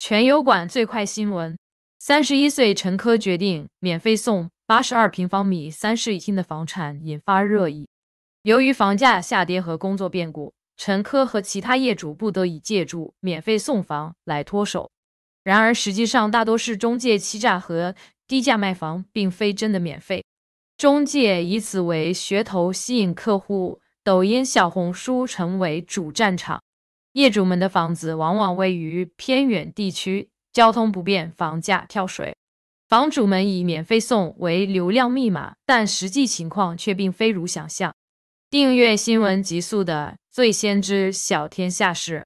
全油管最快新闻：三十一岁陈科决定免费送八十二平方米三室一厅的房产，引发热议。由于房价下跌和工作变故，陈科和其他业主不得已借助免费送房来脱手。然而，实际上大多是中介欺诈和低价卖房，并非真的免费。中介以此为噱头吸引客户，抖音、小红书成为主战场。业主们的房子往往位于偏远地区，交通不便，房价跳水。房主们以免费送为流量密码，但实际情况却并非如想象。订阅新闻极速的最先知晓天下事。